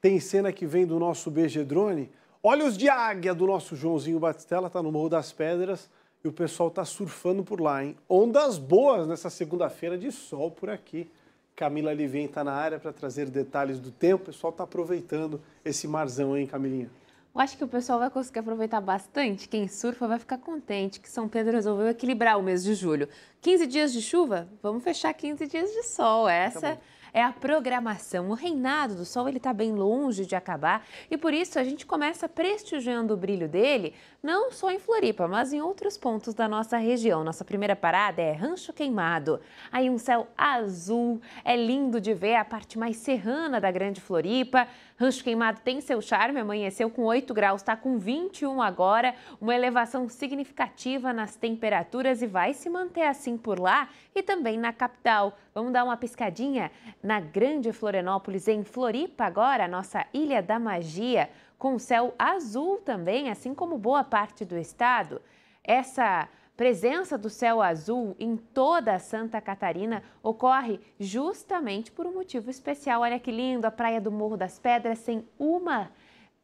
tem cena que vem do nosso BG Drone. Olhos de águia do nosso Joãozinho Batistella, tá no Morro das Pedras e o pessoal tá surfando por lá, hein? Ondas boas nessa segunda-feira de sol por aqui. Camila Livien está na área para trazer detalhes do tempo. O pessoal está aproveitando esse marzão, hein, Camilinha? Eu acho que o pessoal vai conseguir aproveitar bastante. Quem surfa vai ficar contente que São Pedro resolveu equilibrar o mês de julho. 15 dias de chuva, vamos fechar 15 dias de sol. Essa tá é a programação. O reinado do sol ele está bem longe de acabar e por isso a gente começa prestigiando o brilho dele, não só em Floripa, mas em outros pontos da nossa região. Nossa primeira parada é Rancho Queimado. Aí um céu azul, é lindo de ver a parte mais serrana da Grande Floripa. Rancho Queimado tem seu charme, amanheceu com 8 graus, está com 21 agora, uma elevação significativa nas temperaturas e vai se manter assim assim por lá e também na capital. Vamos dar uma piscadinha na Grande Florianópolis, em Floripa, agora, a nossa Ilha da Magia, com céu azul também, assim como boa parte do estado. Essa presença do céu azul em toda Santa Catarina ocorre justamente por um motivo especial. Olha que lindo, a Praia do Morro das Pedras tem uma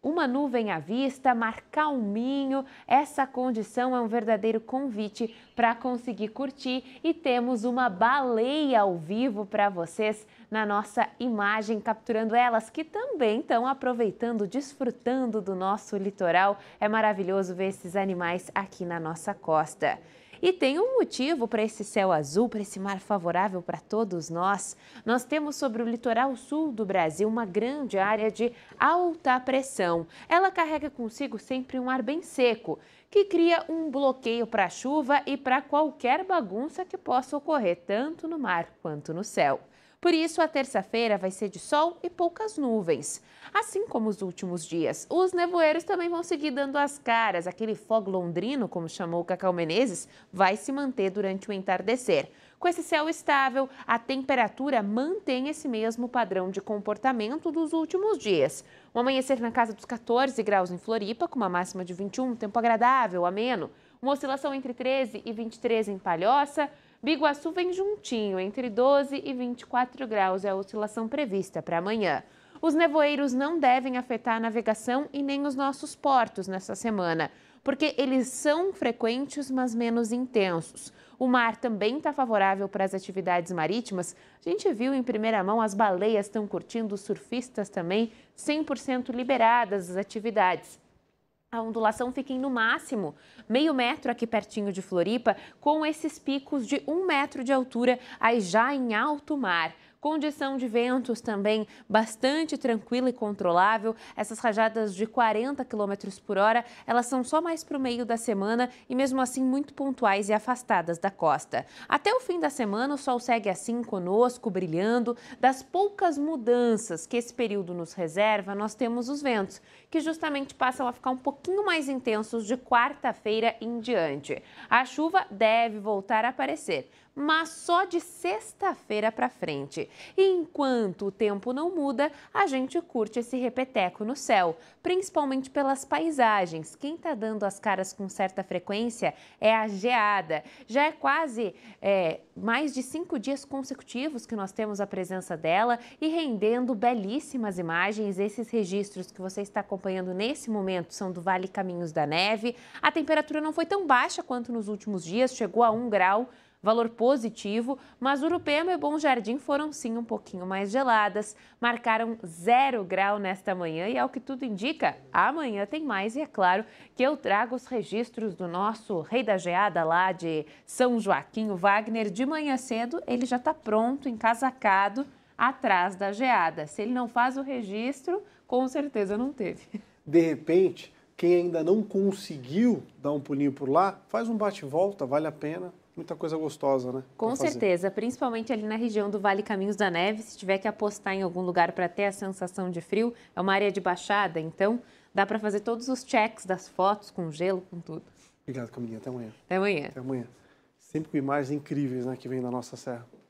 uma nuvem à vista, mar calminho. Essa condição é um verdadeiro convite para conseguir curtir e temos uma baleia ao vivo para vocês na nossa imagem, capturando elas que também estão aproveitando, desfrutando do nosso litoral. É maravilhoso ver esses animais aqui na nossa costa. E tem um motivo para esse céu azul, para esse mar favorável para todos nós. Nós temos sobre o litoral sul do Brasil uma grande área de alta pressão. Ela carrega consigo sempre um ar bem seco, que cria um bloqueio para a chuva e para qualquer bagunça que possa ocorrer tanto no mar quanto no céu. Por isso, a terça-feira vai ser de sol e poucas nuvens. Assim como os últimos dias, os nevoeiros também vão seguir dando as caras. Aquele fogo londrino, como chamou Cacau Menezes, vai se manter durante o entardecer. Com esse céu estável, a temperatura mantém esse mesmo padrão de comportamento dos últimos dias. Um amanhecer na casa dos 14 graus em Floripa, com uma máxima de 21, tempo agradável, ameno. Uma oscilação entre 13 e 23 em Palhoça, Biguaçu vem juntinho, entre 12 e 24 graus é a oscilação prevista para amanhã. Os nevoeiros não devem afetar a navegação e nem os nossos portos nessa semana, porque eles são frequentes, mas menos intensos. O mar também está favorável para as atividades marítimas. A gente viu em primeira mão as baleias estão curtindo, os surfistas também, 100% liberadas as atividades a ondulação fiquem no máximo meio metro aqui pertinho de Floripa, com esses picos de um metro de altura aí já em alto mar. Condição de ventos também bastante tranquila e controlável. Essas rajadas de 40 km por hora, elas são só mais para o meio da semana e mesmo assim muito pontuais e afastadas da costa. Até o fim da semana, o sol segue assim conosco, brilhando. Das poucas mudanças que esse período nos reserva, nós temos os ventos, que justamente passam a ficar um pouquinho mais intensos de quarta-feira em diante. A chuva deve voltar a aparecer, mas só de sexta-feira para frente. E enquanto o tempo não muda, a gente curte esse repeteco no céu, principalmente pelas paisagens. Quem está dando as caras com certa frequência é a geada. Já é quase é, mais de cinco dias consecutivos que nós temos a presença dela e rendendo belíssimas imagens. Esses registros que você está acompanhando nesse momento são do Vale Caminhos da Neve. A temperatura não foi tão baixa quanto nos últimos dias, chegou a 1 grau Valor positivo, mas Urupema e Bom Jardim foram sim um pouquinho mais geladas, marcaram zero grau nesta manhã e, ao que tudo indica, amanhã tem mais. E é claro que eu trago os registros do nosso Rei da Geada lá de São Joaquim, o Wagner. De manhã cedo, ele já está pronto, encasacado, atrás da geada. Se ele não faz o registro, com certeza não teve. De repente, quem ainda não conseguiu dar um pulinho por lá, faz um bate-volta, vale a pena muita coisa gostosa, né? Com certeza, principalmente ali na região do Vale Caminhos da Neve, se tiver que apostar em algum lugar para ter a sensação de frio, é uma área de baixada, então dá para fazer todos os checks das fotos com gelo, com tudo. Obrigado, Camilinha. Até amanhã. Até amanhã. Até amanhã. Sempre com imagens incríveis, né, que vem da nossa serra.